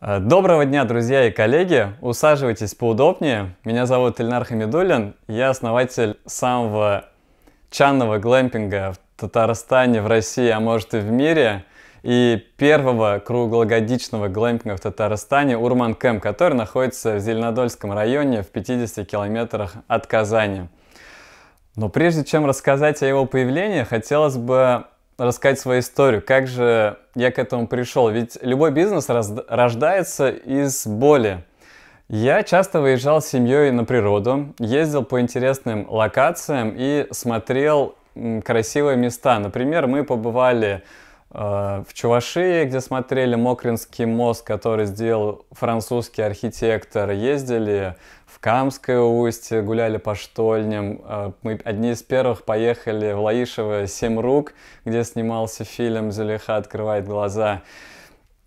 Э, доброго дня, друзья и коллеги! Усаживайтесь поудобнее. Меня зовут Ильнар Хамидулин. Я основатель самого чанного глэмпинга в Татарстане, в России, а может и в мире. И первого круглогодичного глэмпинга в Татарстане Урман Кэм, который находится в Зеленодольском районе в 50 километрах от Казани. Но прежде чем рассказать о его появлении, хотелось бы рассказать свою историю, как же я к этому пришел. Ведь любой бизнес раз, рождается из боли. Я часто выезжал с семьей на природу, ездил по интересным локациям и смотрел красивые места. Например, мы побывали Э, в Чувашии, где смотрели Мокринский мост, который сделал французский архитектор, ездили в Камское устье, гуляли по штольням. Э, мы одни из первых поехали в Лаишево «Семь рук», где снимался фильм «Зулейха открывает глаза».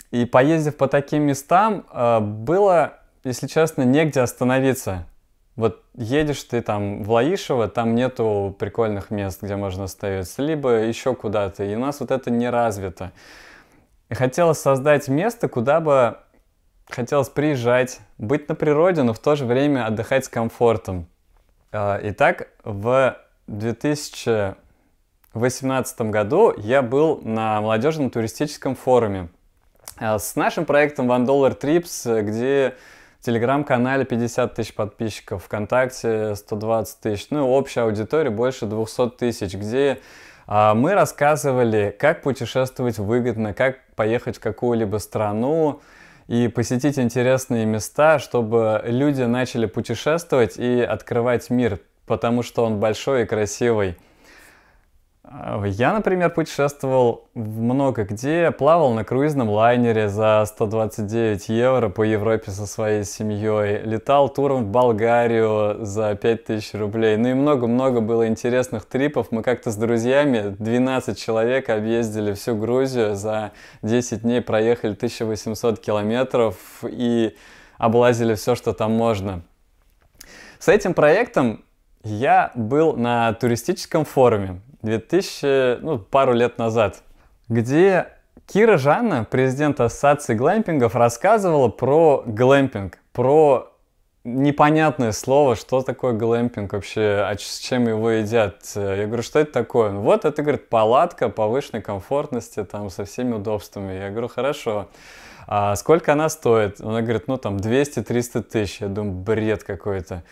И поездив по таким местам, э, было, если честно, негде остановиться. Вот едешь ты там в Лаишево, там нету прикольных мест, где можно остановиться, либо еще куда-то, и у нас вот это не развито. И хотелось создать место, куда бы хотелось приезжать, быть на природе, но в то же время отдыхать с комфортом. А, итак, в 2018 году я был на молодежном туристическом форуме а, с нашим проектом One Dollar Trips, где Телеграм-канале 50 тысяч подписчиков, ВКонтакте 120 тысяч, ну и общая аудитория больше 200 тысяч, где а, мы рассказывали, как путешествовать выгодно, как поехать в какую-либо страну, и посетить интересные места, чтобы люди начали путешествовать и открывать мир, потому что он большой и красивый. Э, я, например, путешествовал много где, плавал на круизном лайнере за 129 евро по Европе со своей семьей, летал туром в Болгарию за 5000 рублей, ну и много-много было интересных трипов. Мы как-то с друзьями, 12 человек, объездили всю Грузию, за 10 дней проехали 1800 километров и облазили все, что там можно. С этим проектом я был на туристическом форуме. 2000, ну, пару лет назад, где Кира Жанна, президент Ассоциации глэмпингов, рассказывала про глэмпинг, про непонятное слово, что такое глэмпинг вообще, а с чем его едят. Я говорю, что это такое? Ну, вот это, говорит, палатка повышенной комфортности, там, со всеми удобствами. Я говорю, хорошо. А сколько она стоит? Она говорит, ну, там, 200-300 тысяч. Я думаю, бред какой-то.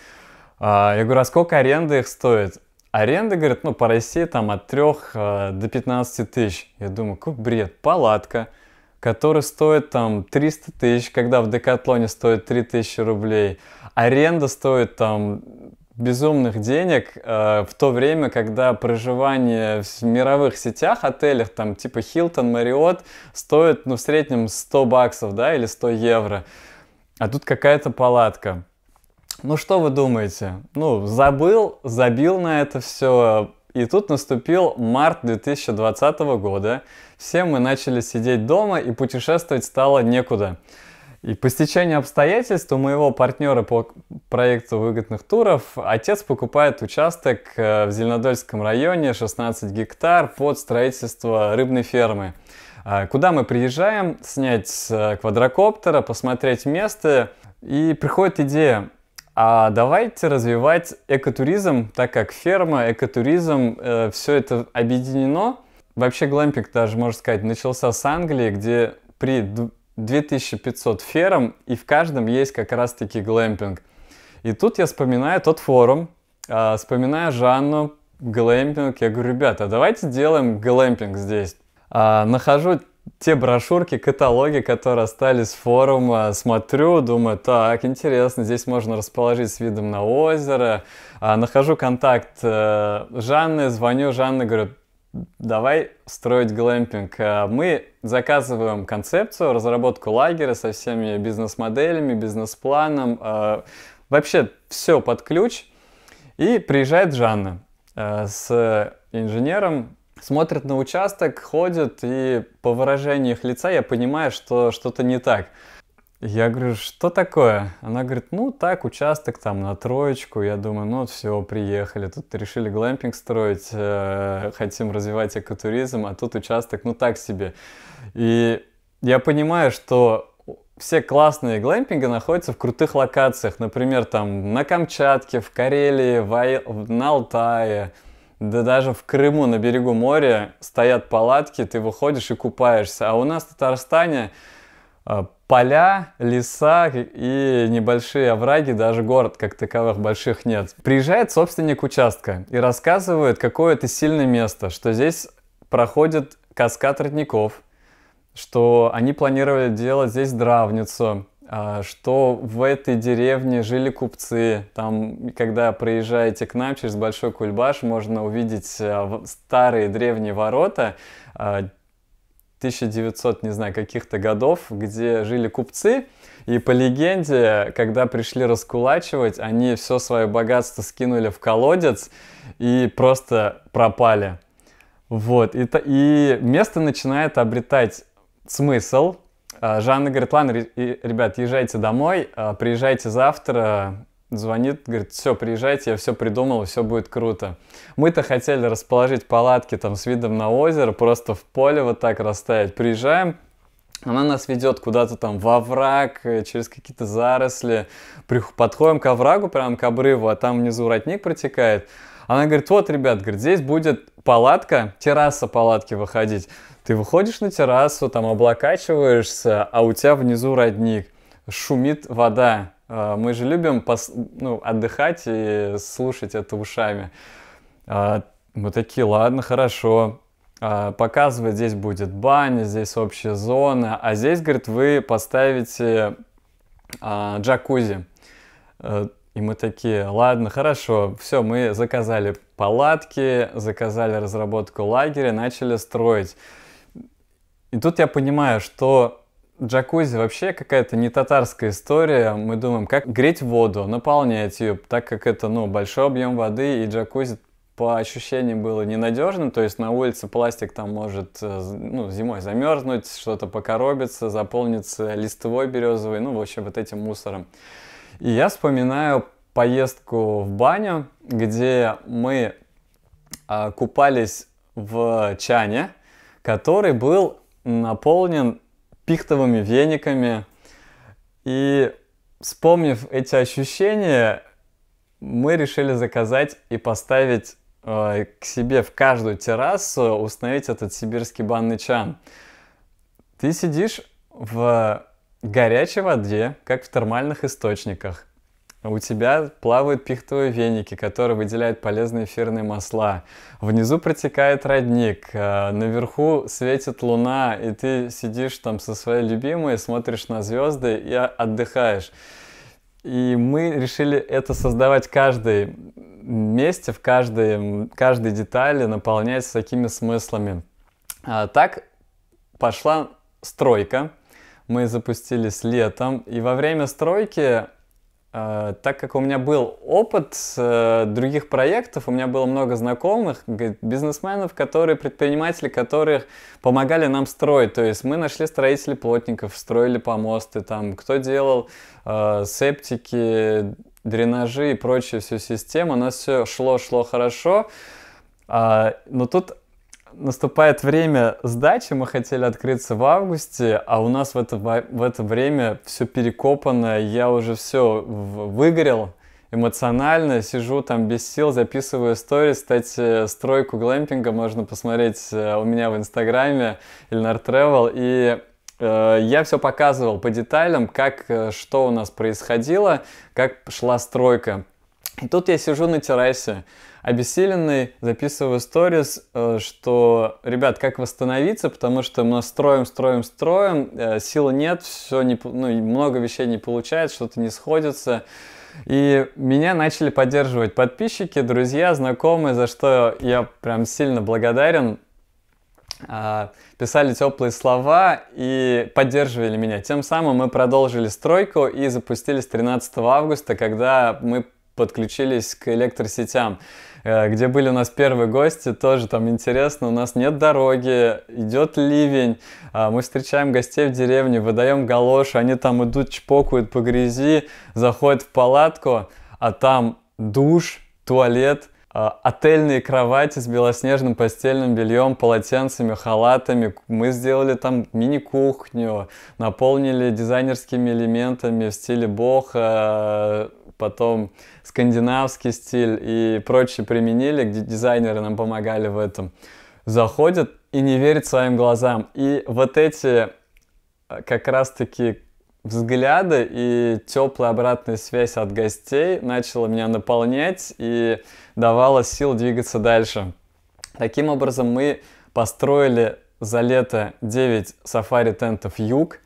А, я говорю, а сколько аренды их стоит? Аренда, говорят, ну, по России там от 3 э, до 15 тысяч. Я думаю, какой бред. Палатка, которая стоит там 300 тысяч, когда в Декатлоне стоит 3000 рублей. Аренда стоит там безумных денег э, в то время, когда проживание в мировых сетях, отелях, там типа Hilton, Marriott, стоит ну, в среднем 100 баксов, да, или 100 евро. А тут какая-то палатка. Ну что вы думаете? Ну, забыл, забил на это все. И тут наступил март 2020 года. Все мы начали сидеть дома, и путешествовать стало некуда. И по стечению обстоятельств у моего партнера по проекту выгодных туров отец покупает участок э, в Зеленодольском районе 16 гектар под строительство рыбной фермы. А, куда мы приезжаем, снять э, квадрокоптера, посмотреть место. И приходит идея, а давайте развивать экотуризм, так как ферма, экотуризм, э, все это объединено. Вообще глэмпинг даже, можно сказать, начался с Англии, где при 2500 ферм, и в каждом есть как раз-таки глэмпинг. И тут я вспоминаю тот форум, э, вспоминаю Жанну, глэмпинг. Я говорю, ребята, давайте сделаем глэмпинг здесь. А, нахожу те брошюрки, каталоги, которые остались с форума, смотрю, думаю, так, интересно, здесь можно расположить с видом на озеро. А, нахожу контакт э, Жанны, звоню Жанне, говорю, давай строить глэмпинг. А, мы заказываем концепцию, разработку лагеря со всеми бизнес-моделями, бизнес-планом, э, вообще все под ключ. И приезжает Жанна э, с инженером, смотрят на участок, ходят, и по выражению их лица я понимаю, что что-то не так. Я говорю, что такое? Она говорит, ну так, участок там на троечку. Я думаю, ну вот все, приехали. Тут решили глэмпинг строить, э, хотим развивать экотуризм, а тут участок, ну так себе. И я понимаю, что все классные глэмпинги находятся в крутых локациях. Например, там на Камчатке, в Карелии, в Ай... на Алтае, да даже в Крыму на берегу моря стоят палатки, ты выходишь и купаешься. А у нас в Татарстане э, поля, леса и небольшие овраги, даже город как таковых больших нет. Приезжает собственник участка и рассказывает, какое это сильное место, что здесь проходит каскад родников, что они планировали делать здесь дравницу, а, что в этой деревне жили купцы. Там, когда проезжаете к нам через Большой Кульбаш, можно увидеть а, старые древние ворота 1900, а, не знаю, каких-то годов, где жили купцы. И по легенде, когда пришли раскулачивать, они все свое богатство скинули в колодец и просто пропали. Вот, и, и место начинает обретать смысл, а, Жанна говорит, ладно, ребят, езжайте домой, а, приезжайте завтра, звонит, говорит, все, приезжайте, я все придумал, все будет круто. Мы-то хотели расположить палатки там с видом на озеро, просто в поле вот так расставить. Приезжаем, она нас ведет куда-то там во враг, э, через какие-то заросли. Подходим к оврагу, прямо к обрыву, а там внизу ротник протекает. Она говорит, вот, ребят, говорит, здесь будет палатка, терраса палатки выходить. Ты выходишь на террасу, там облокачиваешься, а у тебя внизу родник, шумит вода. Э, мы же любим пос... ну, отдыхать и слушать это ушами. Э, мы такие, ладно, хорошо. Э, Показывает, здесь будет баня, здесь общая зона, а здесь, говорит, вы поставите джакузи. И мы такие, ладно, хорошо, все, мы заказали палатки, заказали разработку лагеря, начали строить. И тут я понимаю, что джакузи вообще какая-то не татарская история. Мы думаем, как греть воду, наполнять ее, так как это, ну, большой объем воды, и джакузи по ощущениям было ненадежно, то есть на улице пластик там может э, ну, зимой замерзнуть, что-то покоробиться, заполнится листовой березовой, ну, в общем, вот этим мусором. И я вспоминаю поездку в баню, где мы а, купались в чане, который был наполнен пихтовыми вениками. И вспомнив эти ощущения, мы решили заказать и поставить э, к себе в каждую террасу, установить этот сибирский банный чан. Ты сидишь в горячей воде, как в термальных источниках. У тебя плавают пихтовые веники, которые выделяют полезные эфирные масла. Внизу протекает родник, э, наверху светит луна, и ты сидишь там со своей любимой, смотришь на звезды и отдыхаешь. И мы решили это создавать каждый месте, в каждой, каждой детали, наполнять с такими смыслами. А, так пошла стройка. Мы запустились летом, и во время стройки Э, так как у меня был опыт э, других проектов, у меня было много знакомых, бизнесменов, которые, предприниматели, которые помогали нам строить. То есть мы нашли строителей плотников, строили помосты, там, кто делал э, септики, дренажи и прочую всю систему. У нас все шло-шло хорошо. А, но тут наступает время сдачи, мы хотели открыться в августе, а у нас в это, в это время все перекопано, я уже все выгорел эмоционально, сижу там без сил, записываю истории. Кстати, стройку глэмпинга можно посмотреть э, у меня в инстаграме Ильнар Тревел, и э, я все показывал по деталям, как, э, что у нас происходило, как шла стройка. И тут я сижу на террасе, обессиленный, записываю сторис, э, что, ребят, как восстановиться, потому что мы строим, строим, строим, э, сил нет, все не, ну, много вещей не получается, что-то не сходится. И меня начали поддерживать подписчики, друзья, знакомые, за что я прям сильно благодарен. А, писали теплые слова и поддерживали меня. Тем самым мы продолжили стройку и запустились 13 августа, когда мы подключились к электросетям. Э, где были у нас первые гости, тоже там интересно, у нас нет дороги, идет ливень, а, мы встречаем гостей в деревне, выдаем галоши, они там идут, чпокают по грязи, заходят в палатку, а там душ, туалет, а, отельные кровати с белоснежным постельным бельем, полотенцами, халатами. Мы сделали там мини-кухню, наполнили дизайнерскими элементами в стиле бог, э, потом скандинавский стиль и прочие применили, где дизайнеры нам помогали в этом, заходят и не верят своим глазам. И вот эти э, как раз-таки взгляды и теплая обратная связь от гостей начала меня наполнять и давала сил двигаться дальше. Таким образом, мы построили за лето 9 сафари-тентов «Юг»,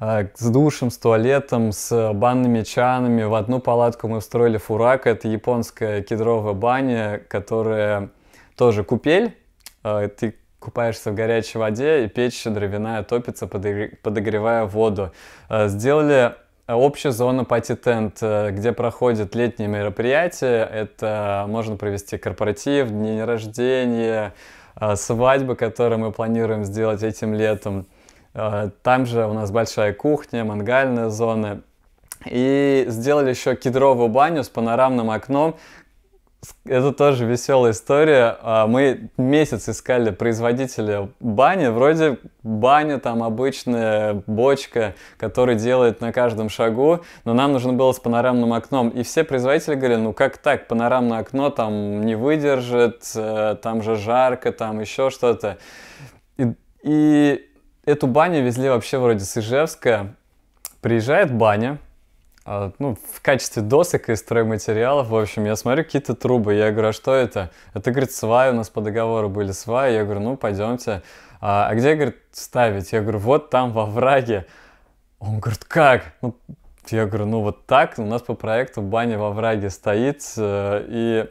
а, с душем, с туалетом, с банными чанами. В одну палатку мы встроили фурак. Это японская кедровая баня, которая тоже купель. А, ты купаешься в горячей воде, и печь дровяная топится, подогревая воду. А, сделали общую зону пати-тент, где проходят летние мероприятия. Это можно провести корпоратив, дни рождения, свадьбы, которые мы планируем сделать этим летом. Э, там же у нас большая кухня, мангальная зона. И сделали еще кедровую баню с панорамным окном. Это тоже веселая история. Э, мы месяц искали производителя бани. Вроде баня там обычная бочка, который делает на каждом шагу, но нам нужно было с панорамным окном. И все производители говорили, ну как так, панорамное окно там не выдержит, э, там же жарко, там еще что-то. И, и Эту баню везли вообще вроде с Ижевска. Приезжает баня, а, ну, в качестве досок и стройматериалов, в общем, я смотрю какие-то трубы, я говорю, а что это? Это, говорит, сваи, у нас по договору были сваи, я говорю, ну, пойдемте. А, а где, говорит, ставить? Я говорю, вот там, во враге. Он говорит, как? Ну, я говорю, ну, вот так, у нас по проекту баня во враге стоит, э, и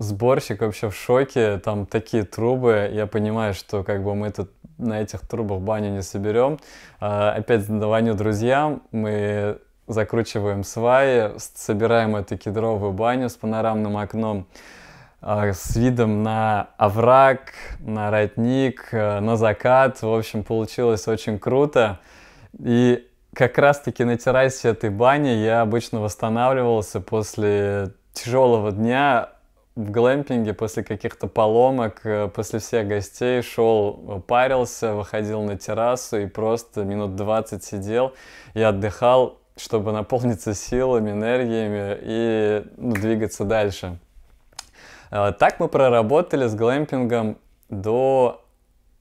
сборщик вообще в шоке, там такие трубы, я понимаю, что как бы мы тут на этих трубах баню не соберем. А, опять звоню друзьям, мы закручиваем сваи, собираем эту кедровую баню с панорамным окном, а, с видом на овраг, на ротник, а, на закат. В общем, получилось очень круто. И как раз-таки на террасе этой бани я обычно восстанавливался после тяжелого дня, в глэмпинге после каких-то поломок, э, после всех гостей шел, э, парился, выходил на террасу и просто минут 20 сидел и отдыхал, чтобы наполниться силами, энергиями и ну, двигаться дальше. Э, так мы проработали с глэмпингом до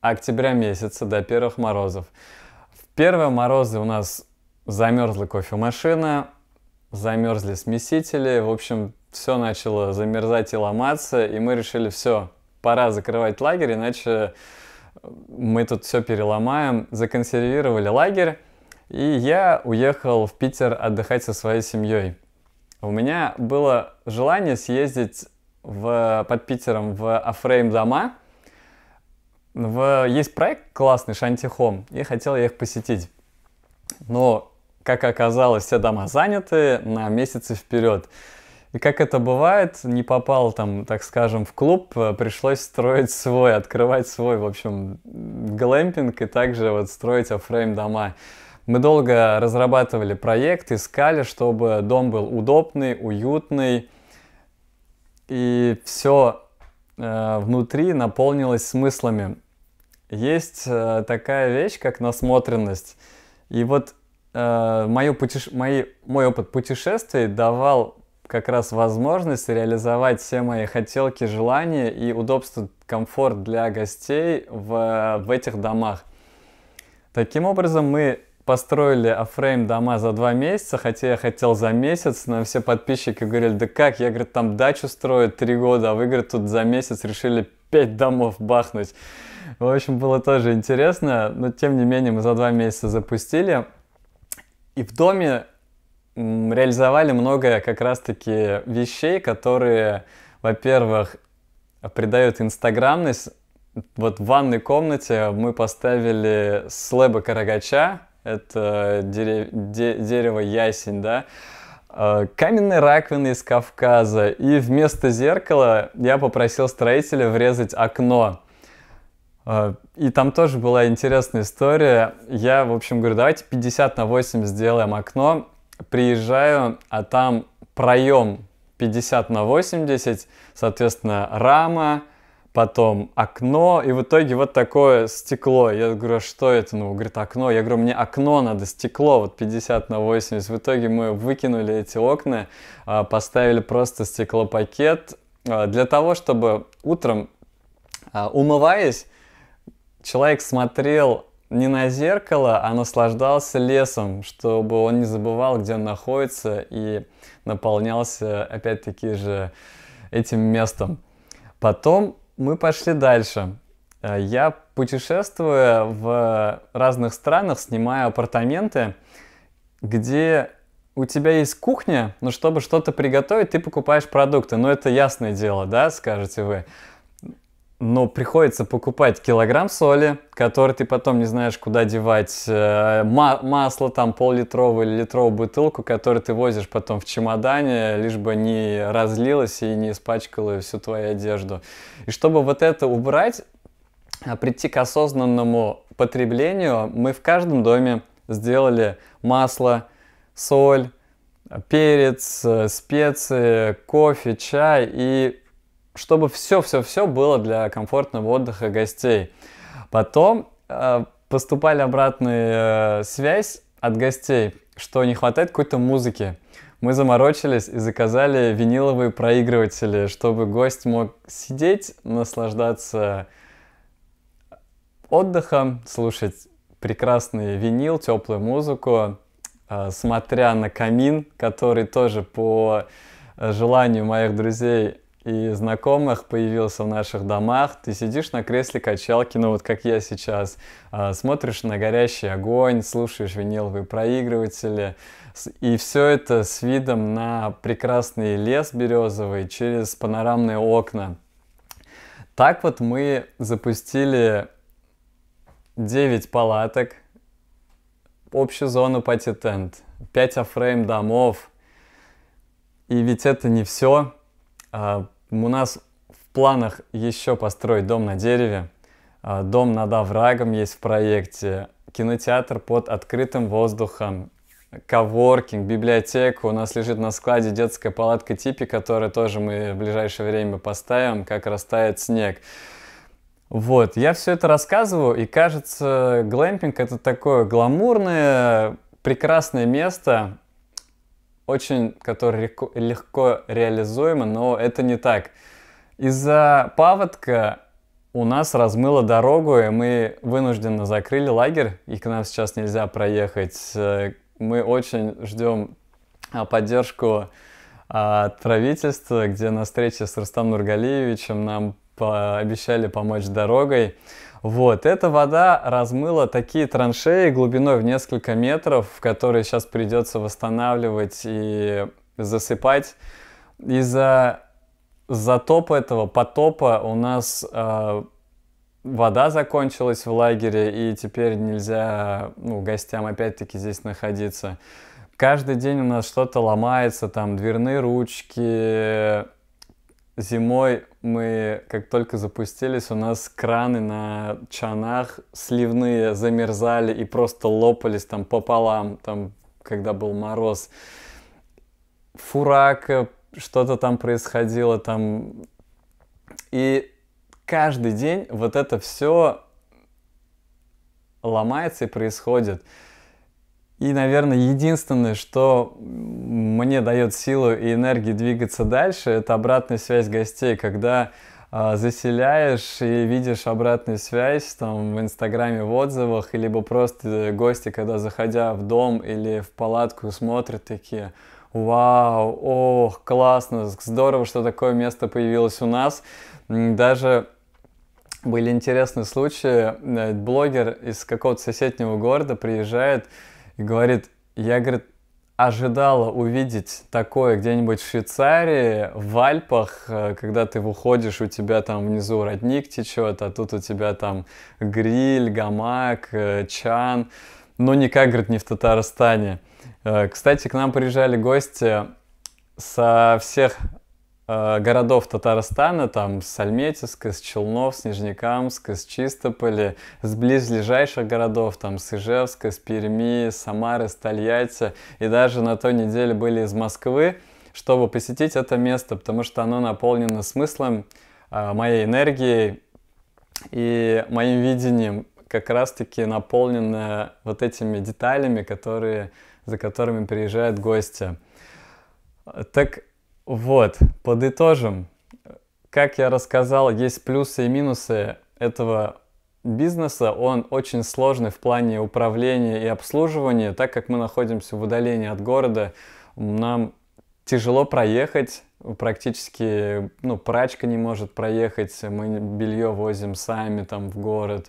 октября месяца, до первых морозов. В первые морозы у нас замерзла кофемашина, замерзли смесители, в общем, все начало замерзать и ломаться, и мы решили, все, пора закрывать лагерь, иначе э, мы тут все переломаем. Законсервировали лагерь, и я уехал в Питер отдыхать со своей семьей. У меня было желание съездить в, под Питером в Афрейм дома. В, есть проект классный, Шантихом, и хотел я их посетить. Но, как оказалось, все дома заняты на месяцы вперед. И как это бывает, не попал там, так скажем, в клуб, э, пришлось строить свой, открывать свой, в общем, глэмпинг и также вот строить оффрейм дома. Мы долго разрабатывали проект, искали, чтобы дом был удобный, уютный, и все э, внутри наполнилось смыслами. Есть э, такая вещь, как насмотренность. И вот э, мое путеше... мои... мой опыт путешествий давал как раз возможность реализовать все мои хотелки, желания и удобство, комфорт для гостей в, в этих домах. Таким образом, мы построили Афрейм дома за два месяца, хотя я хотел за месяц, но все подписчики говорили, да как, я, говорит, там дачу строю три года, а вы, говорит, тут за месяц решили пять домов бахнуть. В общем, было тоже интересно, но тем не менее мы за два месяца запустили. И в доме реализовали много как раз-таки вещей, которые, во-первых, придают инстаграмность. Вот в ванной комнате мы поставили слэба карагача, это дерев... де... дерево ясень, да, э, каменные раковины из Кавказа, и вместо зеркала я попросил строителя врезать окно. Э, и там тоже была интересная история. Я, в общем, говорю, давайте 50 на 8 сделаем окно приезжаю, а там проем 50 на 80, соответственно, рама, потом окно, и в итоге вот такое стекло. Я говорю, «А что это? Ну, говорит, окно. Я говорю, мне окно надо, стекло, вот 50 на 80. В итоге мы выкинули эти окна, а, поставили просто стеклопакет а, для того, чтобы утром, умываясь, человек смотрел не на зеркало, а наслаждался лесом, чтобы он не забывал, где он находится, и наполнялся опять-таки же этим местом. Потом мы пошли дальше. Э, я путешествуя в разных странах, снимаю апартаменты, где у тебя есть кухня, но чтобы что-то приготовить, ты покупаешь продукты. Но ну, это ясное дело, да, скажете вы но приходится покупать килограмм соли, который ты потом не знаешь, куда девать, э, масло там пол-литровую или литровую бутылку, которую ты возишь потом в чемодане, лишь бы не разлилось и не испачкало всю твою одежду. И чтобы вот это убрать, а, прийти к осознанному потреблению, мы в каждом доме сделали масло, соль, перец, э, специи, кофе, чай и чтобы все-все-все было для комфортного отдыха гостей. Потом э, поступали обратные э, связь от гостей, что не хватает какой-то музыки. Мы заморочились и заказали виниловые проигрыватели, чтобы гость мог сидеть, наслаждаться отдыхом, слушать прекрасный винил, теплую музыку, э, смотря на камин, который тоже по э, желанию моих друзей и знакомых появился в наших домах. Ты сидишь на кресле качалки, ну вот как я сейчас, а, смотришь на горящий огонь, слушаешь виниловые проигрыватели, и все это с видом на прекрасный лес березовый через панорамные окна. Так вот мы запустили 9 палаток, общую зону пати-тент, 5 афрейм домов. И ведь это не все. А, у нас в планах еще построить дом на дереве, а, дом над оврагом есть в проекте, кинотеатр под открытым воздухом, коворкинг, библиотека. У нас лежит на складе детская палатка типи, которую тоже мы в ближайшее время поставим, как растает снег. Вот, я все это рассказываю, и кажется, глэмпинг это такое гламурное, прекрасное место, очень, который легко, легко реализуемо, но это не так. Из-за паводка у нас размыло дорогу, и мы вынужденно закрыли лагерь, и к нам сейчас нельзя проехать. Э, мы очень ждем а, поддержку от а, правительства, где на встрече с Рустам Нургалиевичем нам пообещали помочь дорогой. Вот, эта вода размыла такие траншеи глубиной в несколько метров, которые сейчас придется восстанавливать и засыпать. Из-за затопа этого потопа у нас э, вода закончилась в лагере, и теперь нельзя ну, гостям опять-таки здесь находиться. Каждый день у нас что-то ломается, там дверные ручки, Зимой мы, как только запустились, у нас краны на чанах сливные замерзали и просто лопались там пополам, там, когда был мороз. Фурак, э, что-то там происходило, там... И каждый день вот это все ломается и происходит. И, наверное, единственное, что мне дает силу и энергии двигаться дальше, это обратная связь гостей, когда а, заселяешь и видишь обратную связь там в Инстаграме, в отзывах, либо просто э, гости, когда заходя в дом или в палатку, смотрят такие, вау, ох, классно, здорово, что такое место появилось у нас. Даже были интересные случаи, э, блогер из какого-то соседнего города приезжает, и говорит, я, говорит, ожидала увидеть такое где-нибудь в Швейцарии, в Альпах, э, когда ты выходишь, у тебя там внизу родник течет, а тут у тебя там гриль, гамак, э, чан, но никак, говорит, не в Татарстане. Э, кстати, к нам приезжали гости со всех Э, городов Татарстана, там с Альметьевска, с Челнов, с Нижнекамска, с Чистополя, с близлежащих городов, там с Ижевска, с Перми, с Самары, с Тольятти, и даже на той неделе были из Москвы, чтобы посетить это место, потому что оно наполнено смыслом, э, моей энергией и моим видением как раз-таки наполнено вот этими деталями, которые, за которыми приезжают гости. Так вот, подытожим. Как я рассказал, есть плюсы и минусы этого бизнеса. Он очень сложный в плане управления и обслуживания, так как мы находимся в удалении от города, нам тяжело проехать, практически, ну, прачка не может проехать, мы белье возим сами там в город,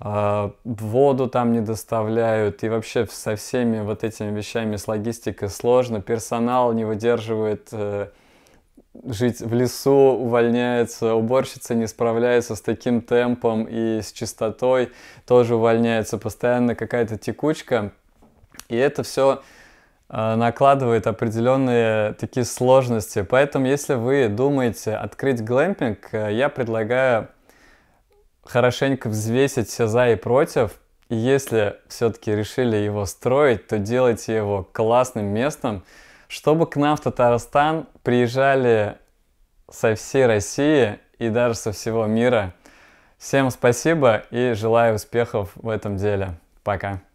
а, воду там не доставляют, и вообще со всеми вот этими вещами с логистикой сложно, персонал не выдерживает э, жить в лесу, увольняется уборщица, не справляется с таким темпом и с чистотой, тоже увольняется, постоянно какая-то текучка. И это все э, накладывает определенные такие сложности. Поэтому, если вы думаете открыть глэмпинг, э, я предлагаю хорошенько взвесить все за и против. И если все-таки решили его строить, то делайте его классным местом, чтобы к нам в Татарстан приезжали со всей России и даже со всего мира. Всем спасибо и желаю успехов в этом деле. Пока.